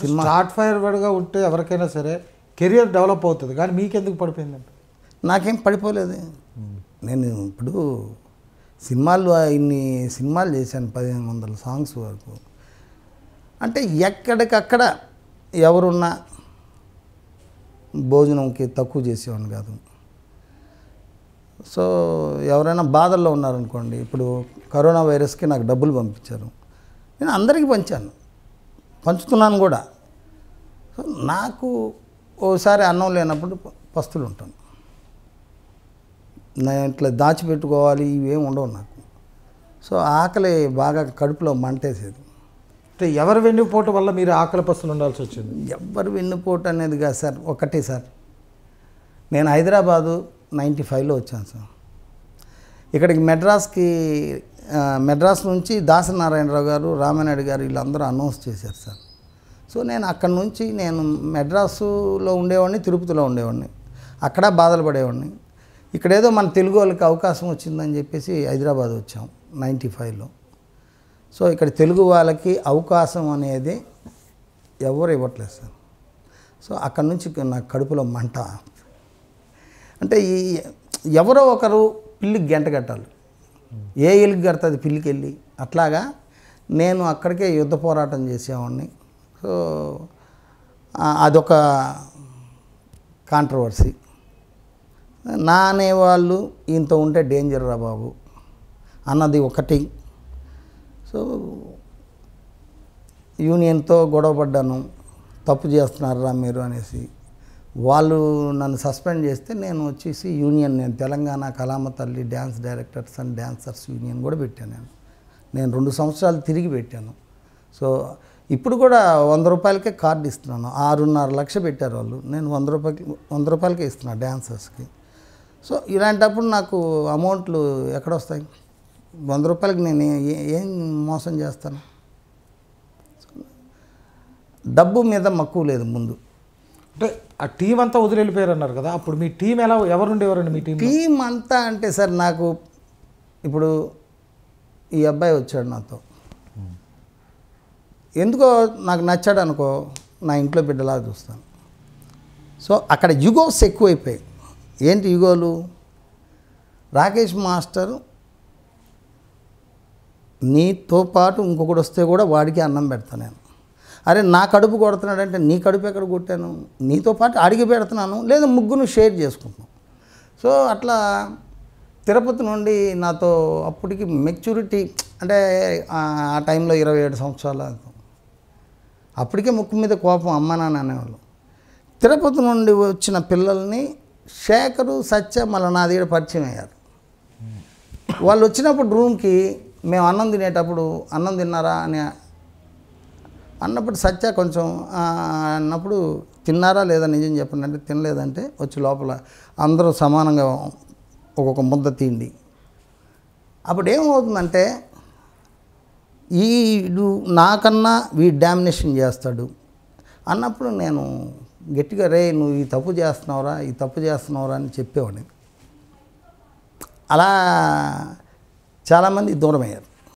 cinema fire వాడుగా ఉంటే ఎవరికైనా సరే కెరియర్ డెవలప్ అవుతుంది కానీ మీకెందుకు పడిపోయిందండి నాకేం పడిపోలేదు నేను ఇప్పుడు సినిమాలు ఇన్ని సినిమాలు చేశాను పదిహేను వందల సాంగ్స్ వరకు అంటే ఎక్కడికక్కడ ఎవరున్నా భోజనంకి తక్కువ చేసేవాడిని కాదు సో ఎవరైనా బాధల్లో ఉన్నారనుకోండి ఇప్పుడు కరోనా వైరస్కి నాకు డబ్బులు పంపించారు నేను అందరికీ పంచాను పంచుతున్నాను కూడా నాకు ఓసారి అన్నం లేనప్పుడు పస్తులు ఉంటాను నేను ఇట్లా దాచిపెట్టుకోవాలి ఇవేమి ఉండవు నాకు సో ఆకలి బాగా కడుపులో మంటేసేది అంటే ఎవరు వెన్నుపోటు వల్ల మీరు ఆకలి పస్తులు ఉండాల్సి వచ్చింది ఎవరు వెన్నుపోటు అనేది కాదు సార్ ఒకటే సార్ నేను హైదరాబాదు నైంటీ ఫైవ్లో వచ్చాను సార్ ఇక్కడికి మెడ్రాస్కి మెడ్రాస్ నుంచి దాసనారాయణరావు గారు రామనాయుడు గారు వీళ్ళందరూ అనౌన్స్ చేశారు సార్ సో నేను అక్కడి నుంచి నేను మెడ్రాసులో ఉండేవాడిని తిరుపతిలో ఉండేవాడిని అక్కడ బాధలు పడేవాడిని ఇక్కడేదో మన తెలుగు వాళ్ళకి అవకాశం వచ్చిందని చెప్పేసి హైదరాబాద్ వచ్చాం నైంటీ ఫైవ్లో సో ఇక్కడ తెలుగు వాళ్ళకి అవకాశం అనేది ఎవరు ఇవ్వట్లేదు సార్ సో అక్కడ నుంచి నా కడుపులో మంట అంటే ఈ ఎవరో ఒకరు పిల్లికి గంట కట్టాలి ఏ ఎలుగు కడుతుంది పిల్లికెళ్ళి అట్లాగా నేను అక్కడికే యుద్ధ పోరాటం చేసేవాడిని సో అదొక కాంట్రవర్సీ నా అనేవాళ్ళు ఇంత ఉంటే డేంజర్ రా బాబు అన్నది ఒకటి సో యూనియన్తో గొడవపడ్డాను తప్పు చేస్తున్నారా మీరు అనేసి వాళ్ళు నన్ను సస్పెండ్ చేస్తే నేను వచ్చేసి యూనియన్ నేను తెలంగాణ కలామ తల్లి dance directors and dancers union కూడా పెట్టాను నేను నేను రెండు సంవత్సరాలు తిరిగి పెట్టాను సో ఇప్పుడు కూడా వంద రూపాయలకే కార్డు ఇస్తున్నాను ఆరున్నర లక్ష పెట్టారు వాళ్ళు నేను వంద రూపాయలకి వంద రూపాయలకే ఇస్తున్నాను డ్యాన్సర్స్కి సో ఇలాంటప్పుడు నాకు అమౌంట్లు ఎక్కడ వస్తాయి వంద రూపాయలకి నేను ఏం మోసం చేస్తాను డబ్బు మీద మక్కువ లేదు ముందు అంటే ఆ టీం అంతా వదిలిపోయారు అన్నారు కదా అప్పుడు మీ టీం ఎలా ఎవరుండి ఎవరండి మీ టీం టీం అంతా అంటే సార్ నాకు ఇప్పుడు ఈ అబ్బాయి వచ్చాడు నాతో ఎందుకో నాకు నచ్చాడు అనుకో నా ఇంట్లో బిడ్డలా చూస్తాను సో అక్కడ యుగోస్ ఎక్కువైపోయాయి ఏంటి యుగోలు రాకేష్ మాస్టర్ నీతో పాటు ఇంకొకటి వస్తే కూడా వాడికి అన్నం పెడతా నేను అరే నా కడుపు కొడుతున్నాడంటే నీ కడుపు ఎక్కడ కొట్టాను నీతో పాటు అడిగి పెడుతున్నాను లేదా ముగ్గును షేర్ చేసుకుంటున్నాను సో అట్లా తిరుపతి నుండి నాతో అప్పటికి మెచ్యూరిటీ అంటే ఆ టైంలో ఇరవై ఏడు సంవత్సరాలు అప్పటికే ముక్కు మీద కోపం అమ్మ నాన్న అనేవాళ్ళు తిరుపతి నుండి వచ్చిన పిల్లల్ని శేఖరు సత్య మళ్ళీ నా దగ్గర పరిచయం అయ్యారు వాళ్ళు వచ్చినప్పుడు రూమ్కి మేము అన్నం తినేటప్పుడు అన్నం తిన్నారా అని అన్నప్పుడు సత్య కొంచెం అన్నప్పుడు తిన్నారా లేదా నిజం చెప్పండి అంటే తినలేదంటే వచ్చి లోపల అందరూ సమానంగా ఒక్కొక్క ముద్ద తిండి అప్పుడు ఏమవుతుందంటే ఈ నాకన్నా వీడు డామినేషన్ చేస్తాడు అన్నప్పుడు నేను గట్టిగా రే నువ్వు ఈ తప్పు చేస్తున్నావురా ఈ తప్పు చేస్తున్నావురా అని చెప్పేవాడిని అలా చాలామంది దూరమయ్యారు